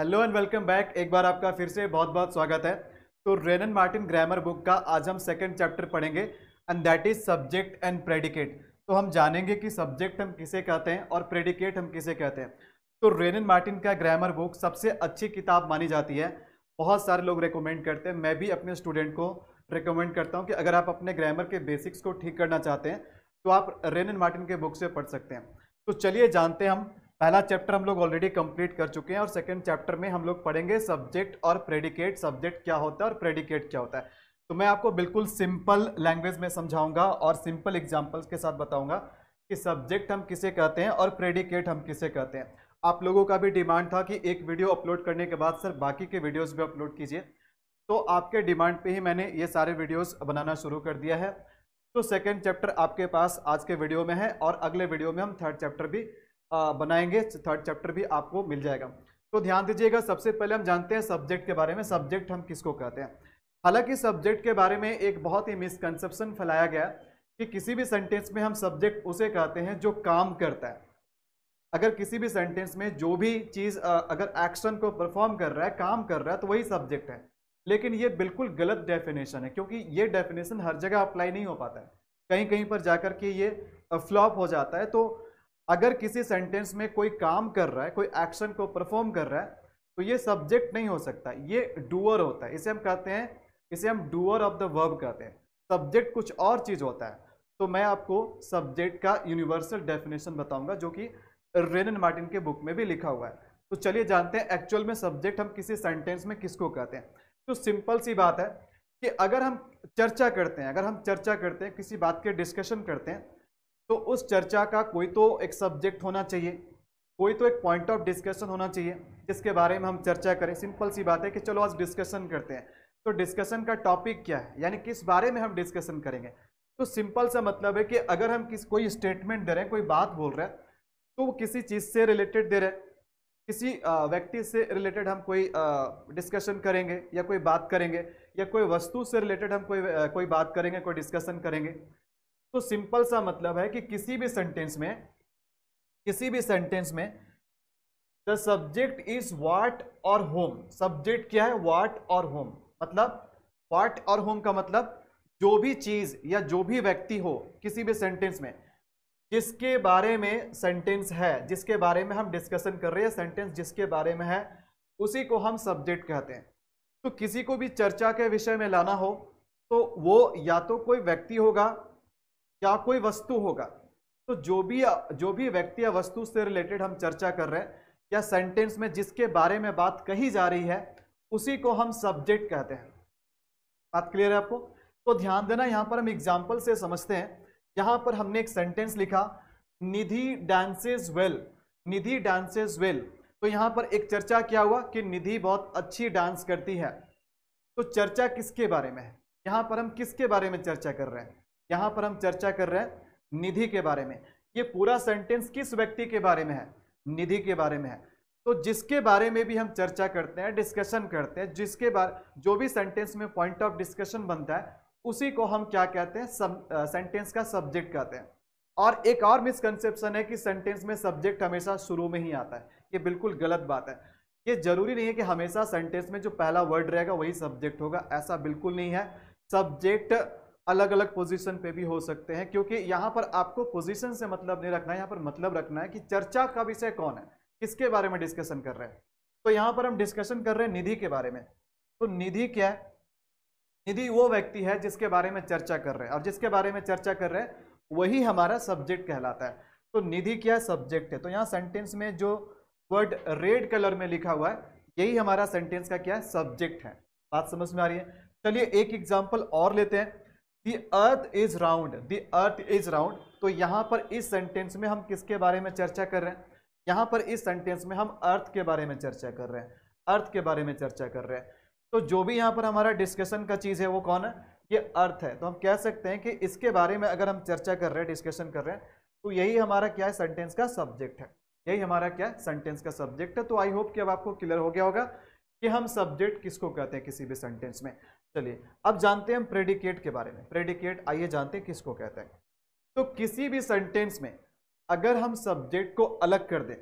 Hello and welcome back एक बार आपका फिर से बहुत बहुत स्वागत है तो रेनन मार्टिन ग्रामर बुक का आज हम सेकंड चैप्टर पढ़ेंगे and that is subject and predicate तो हम जानेंगे कि सब्जेक्ट हम किसे कहते हैं और प्रेडिकेट हम किसे कहते हैं तो रेनन मार्टिन का ग्रामर बुक सबसे अच्छी किताब मानी जाती है बहुत सारे लोग रिकमेंड करते हैं मैं भी अपने स्टूडेंट को रिकमेंड करता हूँ कि अगर आप अपने ग्रामर के बेसिक्स को ठीक करना चाहते हैं तो आप रेनन मार्टिन के बुक से पढ़ सकते हैं तो चलिए जानते हैं हम पहला चैप्टर हम लोग ऑलरेडी कंप्लीट कर चुके हैं और सेकंड चैप्टर में हम लोग पढ़ेंगे सब्जेक्ट और प्रेडिकेट सब्जेक्ट क्या होता है और प्रेडिकेट क्या होता है तो मैं आपको बिल्कुल सिंपल लैंग्वेज में समझाऊंगा और सिंपल एग्जाम्पल्स के साथ बताऊंगा कि सब्जेक्ट हम किसे कहते हैं और प्रेडिकेट हम किसे कहते हैं आप लोगों का भी डिमांड था कि एक वीडियो अपलोड करने के बाद सर बाकी के वीडियोज़ भी अपलोड कीजिए तो आपके डिमांड पर ही मैंने ये सारे वीडियोज़ बनाना शुरू कर दिया है तो सेकेंड चैप्टर आपके पास आज के वीडियो में है और अगले वीडियो में हम थर्ड चैप्टर भी बनाएंगे थर्ड चैप्टर भी आपको मिल जाएगा तो ध्यान दीजिएगा सबसे पहले हम जानते हैं सब्जेक्ट के बारे में सब्जेक्ट हम किसको कहते हैं हालांकि सब्जेक्ट के बारे में एक बहुत ही मिसकंसेप्शन फैलाया गया कि किसी भी सेंटेंस में हम सब्जेक्ट उसे कहते हैं जो काम करता है अगर किसी भी सेंटेंस में जो भी चीज़ अगर एक्शन को परफॉर्म कर रहा है काम कर रहा है तो वही सब्जेक्ट है लेकिन ये बिल्कुल गलत डेफिनेशन है क्योंकि ये डेफिनेशन हर जगह अप्लाई नहीं हो पाता है कहीं कहीं पर जाकर के ये फ्लॉप हो जाता है तो अगर किसी सेंटेंस में कोई काम कर रहा है कोई एक्शन को परफॉर्म कर रहा है तो ये सब्जेक्ट नहीं हो सकता ये डूअर होता है इसे हम कहते हैं इसे हम डूअर ऑफ द वर्ब कहते हैं सब्जेक्ट कुछ और चीज़ होता है तो मैं आपको सब्जेक्ट का यूनिवर्सल डेफिनेशन बताऊंगा जो कि रेनन मार्टिन के बुक में भी लिखा हुआ है तो चलिए जानते हैं एक्चुअल में सब्जेक्ट हम किसी सेंटेंस में किसको कहते हैं तो सिंपल सी बात है कि अगर हम चर्चा करते हैं अगर हम चर्चा करते हैं किसी बात के डिस्कशन करते हैं तो उस चर्चा का कोई तो एक सब्जेक्ट होना चाहिए कोई तो एक पॉइंट ऑफ डिस्कशन होना चाहिए जिसके बारे में हम चर्चा करें सिंपल सी बात है कि चलो आज डिस्कशन करते हैं तो डिस्कशन का टॉपिक क्या है यानी किस बारे में हम डिस्कशन करेंगे तो सिंपल सा मतलब है कि अगर हम किस कोई स्टेटमेंट दे रहे हैं कोई बात बोल रहे हैं तो वो किसी चीज़ से रिलेटेड दे रहे हैं किसी व्यक्ति से रिलेटेड हम कोई डिस्कशन करेंगे या कोई बात करेंगे या कोई वस्तु से रिलेटेड हम कोई कोई बात करेंगे कोई डिस्कशन करेंगे तो सिंपल सा मतलब है कि किसी भी सेंटेंस में किसी भी सेंटेंस में द सब्जेक्ट इज वाट और होम सब्जेक्ट क्या है वाट और होम मतलब वाट और होम का मतलब जो भी चीज या जो भी व्यक्ति हो किसी भी सेंटेंस में जिसके बारे में सेंटेंस है जिसके बारे में हम डिस्कशन कर रहे हैं सेंटेंस जिसके बारे में है उसी को हम सब्जेक्ट कहते हैं तो किसी को भी चर्चा के विषय में लाना हो तो वो या तो कोई व्यक्ति होगा का कोई वस्तु होगा तो जो भी जो भी व्यक्ति या वस्तु से रिलेटेड हम चर्चा कर रहे हैं या सेंटेंस में जिसके बारे में बात कही जा रही है उसी को हम सब्जेक्ट कहते हैं बात क्लियर है आपको तो ध्यान देना यहाँ पर हम एग्जाम्पल से समझते हैं यहाँ पर हमने एक सेंटेंस लिखा Nidhi dances well Nidhi dances well तो यहाँ पर एक चर्चा क्या हुआ कि निधि बहुत अच्छी डांस करती है तो चर्चा किसके बारे में है यहाँ पर हम किसके बारे में चर्चा कर रहे हैं यहां पर हम चर्चा कर रहे हैं निधि के बारे में ये पूरा सेंटेंस किस व्यक्ति के बारे में है निधि के बारे में है तो जिसके बारे में भी हम चर्चा करते हैं डिस्कशन करते हैं जिसके बारे जो भी सेंटेंस में पॉइंट ऑफ डिस्कशन बनता है उसी को हम क्या कहते हैं सब सेंटेंस का सब्जेक्ट कहते हैं और एक और मिसकनसेप्शन है कि सेंटेंस में सब्जेक्ट हमेशा शुरू में ही आता है ये बिल्कुल गलत बात है ये जरूरी नहीं है कि हमेशा सेंटेंस में जो पहला वर्ड रहेगा वही सब्जेक्ट होगा ऐसा बिल्कुल नहीं है सब्जेक्ट अलग अलग पोजीशन पे भी हो सकते हैं क्योंकि यहाँ पर आपको पोजीशन से मतलब नहीं रखना है यहाँ पर मतलब रखना है कि चर्चा का विषय कौन है किसके बारे में डिस्कशन कर रहे हैं तो यहाँ पर हम डिस्कशन कर रहे हैं निधि के बारे में तो निधि क्या है निधि वो व्यक्ति है जिसके बारे में चर्चा कर रहे हैं और जिसके बारे में चर्चा कर रहे हैं वही हमारा सब्जेक्ट कहलाता है तो निधि क्या सब्जेक्ट है तो यहाँ सेंटेंस में जो वर्ड रेड कलर में लिखा हुआ है यही हमारा सेंटेंस का क्या है सब्जेक्ट है बात समझ में आ रही है चलिए एक एग्जाम्पल और लेते हैं the earth is round the earth is round तो यहां पर इस सेंटेंस में हम किसके बारे में चर्चा कर रहे हैं यहां पर इस सेंटेंस में हम अर्थ के बारे में चर्चा कर रहे हैं अर्थ के बारे में चर्चा कर रहे हैं तो जो भी यहाँ पर हमारा डिस्कशन का चीज़ है वो कौन है ये अर्थ है तो हम कह सकते हैं कि इसके बारे में अगर हम चर्चा कर रहे हैं डिस्कशन कर रहे हैं तो यही हमारा क्या है सेंटेंस का सब्जेक्ट है यही हमारा क्या है सेंटेंस का सब्जेक्ट है तो आई होप कि अब आपको क्लियर हो गया होगा कि हम सब्जेक्ट किसको कहते हैं किसी भी सेंटेंस में चलिए अब जानते हैं हम प्रेडिकेट के बारे में प्रेडिकेट आइए जानते हैं किसको कहते हैं तो किसी भी सेंटेंस में अगर हम सब्जेक्ट को अलग कर दें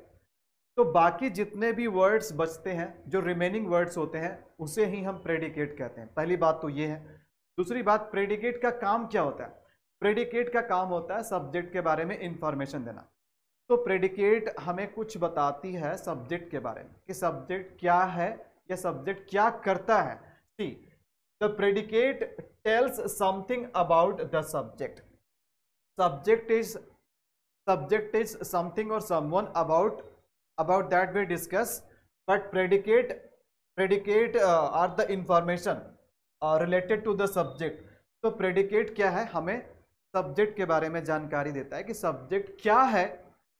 तो बाकी जितने भी वर्ड्स बचते हैं जो रिमेनिंग वर्ड्स होते हैं उसे ही हम प्रेडिकेट कहते हैं पहली बात तो ये है दूसरी बात प्रेडिकेट का काम क्या होता है प्रेडिकेट का काम होता है सब्जेक्ट के बारे में इंफॉर्मेशन देना तो प्रेडिकेट हमें कुछ बताती है सब्जेक्ट के बारे में कि सब्जेक्ट क्या है या सब्जेक्ट क्या करता है ठीक the predicate tells something about the subject subject is subject is something or someone about about that we discuss but predicate predicate uh, are the information uh, related to the subject तो predicate क्या है हमें subject के बारे में जानकारी देता है कि सब्जेक्ट क्या है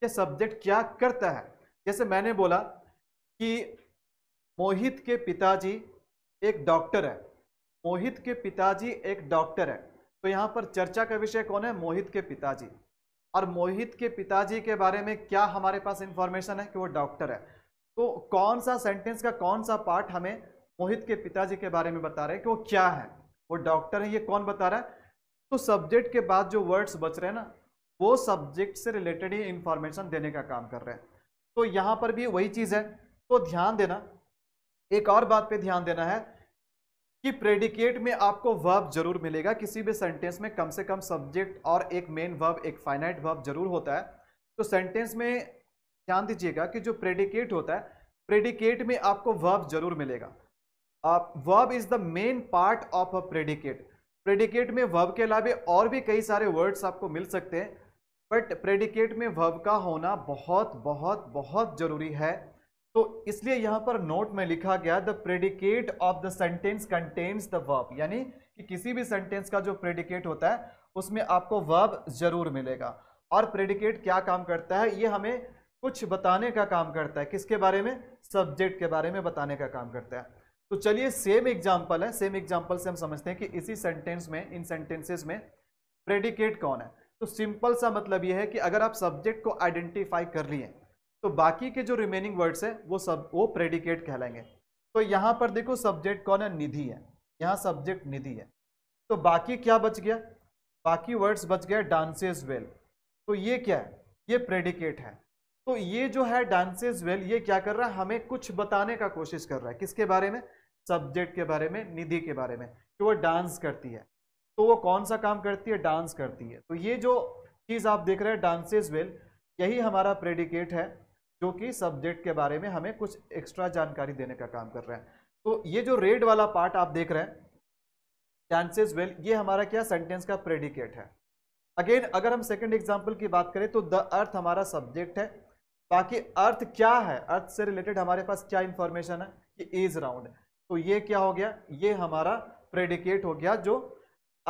या सब्जेक्ट क्या करता है जैसे मैंने बोला कि मोहित के पिताजी एक डॉक्टर है मोहित के पिताजी एक डॉक्टर है तो यहाँ पर चर्चा का विषय कौन है मोहित के पिताजी और मोहित के पिताजी के बारे में क्या हमारे पास इंफॉर्मेशन है कि वो डॉक्टर है तो कौन सा सेंटेंस का कौन सा पार्ट हमें मोहित के पिताजी के बारे में बता रहे हैं कि वो क्या है वो डॉक्टर है ये कौन बता रहा है तो सब्जेक्ट के बाद जो वर्ड्स बच रहे हैं ना वो सब्जेक्ट से रिलेटेड ही इंफॉर्मेशन देने का काम कर रहे हैं तो यहाँ पर भी वही चीज़ है तो ध्यान देना एक और बात पे ध्यान देना है कि प्रेडिकेट में आपको वर्ब जरूर मिलेगा किसी भी सेंटेंस में कम से कम सब्जेक्ट और एक मेन वर्ब एक फाइनाइट वर्ब जरूर होता है तो सेंटेंस में ध्यान दीजिएगा कि जो प्रेडिकेट होता है प्रेडिकेट में आपको वर्ब जरूर मिलेगा verb is the main part of a predicate predicate में वर्ब के अलावे और भी कई सारे वर्ड्स आपको मिल सकते हैं बट प्रेडिकेट में वर्ब का होना बहुत बहुत बहुत ज़रूरी है तो इसलिए यहां पर नोट में लिखा गया the predicate of the sentence contains the verb यानी कि किसी भी सेंटेंस का जो प्रेडिकेट होता है उसमें आपको वर्ब जरूर मिलेगा और प्रेडिकेट क्या काम करता है ये हमें कुछ बताने का काम करता है किसके बारे में सब्जेक्ट के बारे में बताने का काम करता है तो चलिए सेम एग्जाम्पल है सेम एग्जाम्पल से हम समझते हैं कि इसी सेंटेंस में इन सेंटेंसेस में प्रेडिकेट कौन है तो सिंपल सा मतलब यह है कि अगर आप सब्जेक्ट को आइडेंटिफाई कर लिए तो बाकी के जो रिमेनिंग वर्ड्स है वो सब वो प्रेडिकेट कहलाएंगे तो यहां पर देखो सब्जेक्ट कौन है निधि है यहां सब्जेक्ट निधि है तो बाकी क्या बच गया बाकी वर्ड्स बच गया डांसेज वेल तो ये क्या है ये प्रेडिकेट है तो ये जो है डांसेज वेल ये क्या कर रहा है हमें कुछ बताने का कोशिश कर रहा है किसके बारे में सब्जेक्ट के बारे में निधि के बारे में कि वो डांस करती है तो वो कौन सा काम करती है डांस करती है तो ये जो चीज़ आप देख रहे हैं डांसेज वेल यही हमारा प्रेडिकेट है जो कि सब्जेक्ट के बारे में हमें कुछ एक्स्ट्रा जानकारी देने का काम कर रहे हैं तो ये जो रेड वाला पार्ट आप देख रहे हैं चांसेस वेल ये हमारा क्या सेंटेंस का प्रेडिकेट है अगेन अगर हम सेकेंड एग्जाम्पल की बात करें तो द अर्थ हमारा सब्जेक्ट है बाकी अर्थ क्या है अर्थ से रिलेटेड हमारे पास क्या इंफॉर्मेशन है कि इज राउंड तो ये क्या हो गया ये हमारा प्रेडिकेट हो गया जो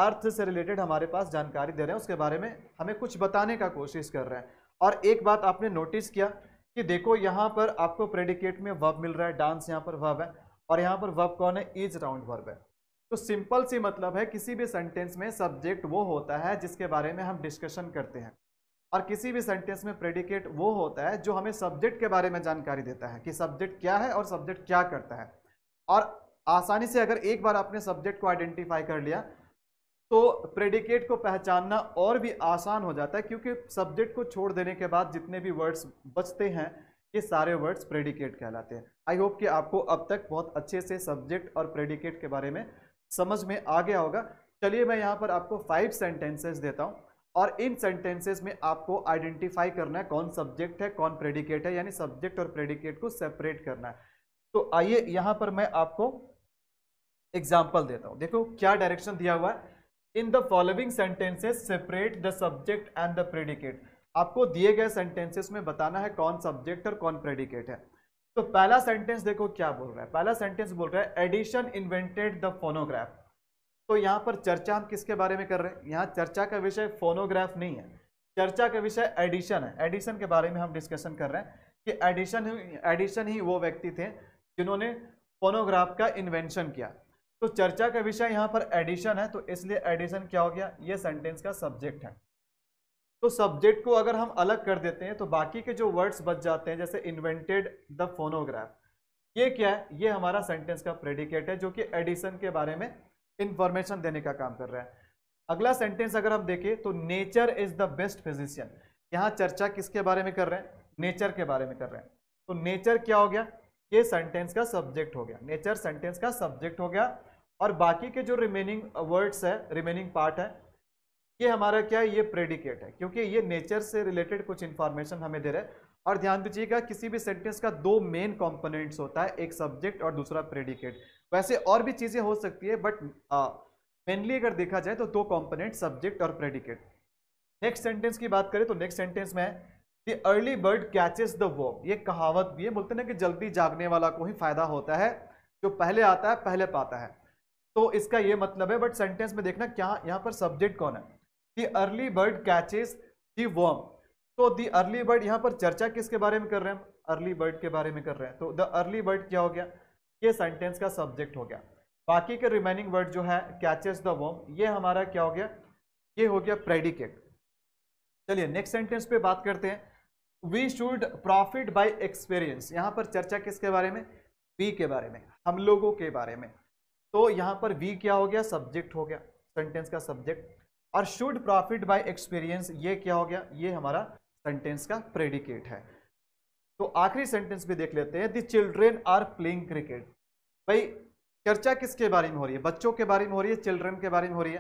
अर्थ से रिलेटेड हमारे पास जानकारी दे रहे हैं उसके बारे में हमें कुछ बताने का कोशिश कर रहे हैं और एक बात आपने नोटिस किया कि देखो यहाँ पर आपको प्रेडिकेट में वब मिल रहा है डांस यहाँ पर वब है और यहाँ पर वब कौन है इज राउंड वर्ब है तो सिंपल सी मतलब है किसी भी सेंटेंस में सब्जेक्ट वो होता है जिसके बारे में हम डिस्कशन करते हैं और किसी भी सेंटेंस में प्रेडिकेट वो होता है जो हमें सब्जेक्ट के बारे में जानकारी देता है कि सब्जेक्ट क्या है और सब्जेक्ट क्या करता है और आसानी से अगर एक बार आपने सब्जेक्ट को आइडेंटिफाई कर लिया तो प्रेडिकेट को पहचानना और भी आसान हो जाता है क्योंकि सब्जेक्ट को छोड़ देने के बाद जितने भी वर्ड्स बचते हैं ये सारे वर्ड्स प्रेडिकेट कहलाते हैं आई होप कि आपको अब तक बहुत अच्छे से सब्जेक्ट और प्रेडिकेट के बारे में समझ में आ गया होगा चलिए मैं यहाँ पर आपको फाइव सेंटेंसेस देता हूँ और इन सेंटेंसेस में आपको आइडेंटिफाई करना है कौन सब्जेक्ट है कौन प्रेडिकेट है यानी सब्जेक्ट और प्रेडिकेट को सेपरेट करना है तो आइए यहाँ पर मैं आपको एग्जाम्पल देता हूँ देखो क्या डायरेक्शन दिया हुआ है in the following sentences separate the subject and the predicate आपको दिए गए सेंटेंसेस में बताना है कौन सब्जेक्ट और कौन प्रेडिकेट है तो पहला सेंटेंस देखो क्या बोल रहा है पहला सेंटेंस बोल रहा है एडिशन इन्वेंटेड द फोनोग्राफ तो यहाँ पर चर्चा हम किसके बारे में कर रहे हैं यहाँ चर्चा का विषय फोनोग्राफ नहीं है चर्चा का विषय एडिशन है एडिशन के बारे में हम डिस्कशन कर रहे हैं कि एडिशन एडिशन ही वो व्यक्ति थे जिन्होंने फोनोग्राफ का इन्वेंशन किया तो चर्चा का विषय यहां पर एडिशन है तो इसलिए एडिशन क्या हो गया ये सेंटेंस का सब्जेक्ट है तो सब्जेक्ट को अगर हम अलग कर देते हैं तो बाकी के जो वर्ड्स बच जाते हैं जैसे इन्वेंटेड द फोनोग्राफ ये क्या है ये हमारा सेंटेंस का प्रेडिकेट है जो कि एडिशन के बारे में इंफॉर्मेशन देने का काम कर रहा है अगला सेंटेंस अगर हम देखें तो nature is the best physician यहां चर्चा किसके बारे में कर रहे हैं नेचर के बारे में कर रहे हैं तो नेचर क्या हो गया के सेंटेंस का सब्जेक्ट हो गया नेचर सेंटेंस का सब्जेक्ट हो गया और बाकी के जो रिमेनिंग वर्ड्स है रिमेनिंग पार्ट है ये हमारा क्या है ये प्रेडिकेट है क्योंकि ये नेचर से रिलेटेड कुछ इन्फॉर्मेशन हमें दे रहे हैं और ध्यान दीजिएगा किसी भी सेंटेंस का दो मेन कंपोनेंट्स होता है एक सब्जेक्ट और दूसरा प्रेडिकेट वैसे और भी चीज़ें हो सकती है बट मेनली अगर देखा जाए तो दो कंपोनेंट सब्जेक्ट और प्रेडिकेट नेक्स्ट सेंटेंस की बात करें तो नेक्स्ट सेंटेंस में the early bird catches the worm ये कहावत भी है बोलते ना कि जल्दी जागने वाला को ही फायदा होता है जो पहले आता है पहले पाता है तो इसका ये मतलब है बट सेंटेंस में देखना क्या यहाँ पर सब्जेक्ट कौन है the early bird catches the worm तो द अर्ली बर्ड यहाँ पर चर्चा किसके बारे में कर रहे हैं हम अर्ली बर्ड के बारे में कर रहे हैं तो द अर्ली बर्ड क्या हो गया ये सेंटेंस का सब्जेक्ट हो गया बाकी के रिमेनिंग वर्ड जो है कैचेस द वर्म ये हमारा क्या हो गया ये हो गया प्रेडिकेट चलिए नेक्स्ट सेंटेंस पे बात करते हैं we should profit by experience यहाँ पर चर्चा किसके बारे में वी के बारे में हम लोगों के बारे में तो यहाँ पर वी क्या हो गया सब्जेक्ट हो गया सेंटेंस का सब्जेक्ट और शुड प्रॉफिट बाय एक्सपीरियंस ये क्या हो गया ये हमारा सेंटेंस का प्रेडिकेट है तो आखिरी सेंटेंस भी देख लेते हैं the children are playing cricket भाई चर्चा किसके बारे में हो रही है बच्चों के बारे में हो रही है चिल्ड्रेन के बारे में हो रही है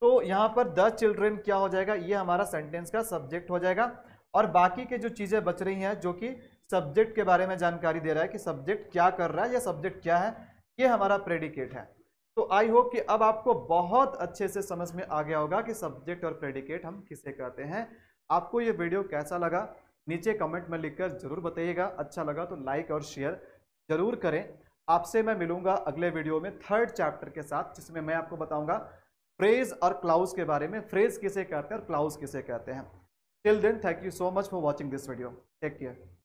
तो यहाँ पर द चिल्ड्रेन क्या हो जाएगा ये हमारा सेंटेंस का सब्जेक्ट हो जाएगा और बाकी के जो चीज़ें बच रही हैं जो कि सब्जेक्ट के बारे में जानकारी दे रहा है कि सब्जेक्ट क्या कर रहा है या सब्जेक्ट क्या है ये हमारा प्रेडिकेट है तो आई होप कि अब आपको बहुत अच्छे से समझ में आ गया होगा कि सब्जेक्ट और प्रेडिकेट हम किसे कहते हैं आपको ये वीडियो कैसा लगा नीचे कमेंट में लिखकर ज़रूर बताइएगा अच्छा लगा तो लाइक और शेयर ज़रूर करें आपसे मैं मिलूंगा अगले वीडियो में थर्ड चैप्टर के साथ जिसमें मैं आपको बताऊंगा फ्रेज और क्लाउज के बारे में फ्रेज किसे कहते हैं और क्लाउज किसे कहते हैं Till then, thank you so much for watching this video. Take care.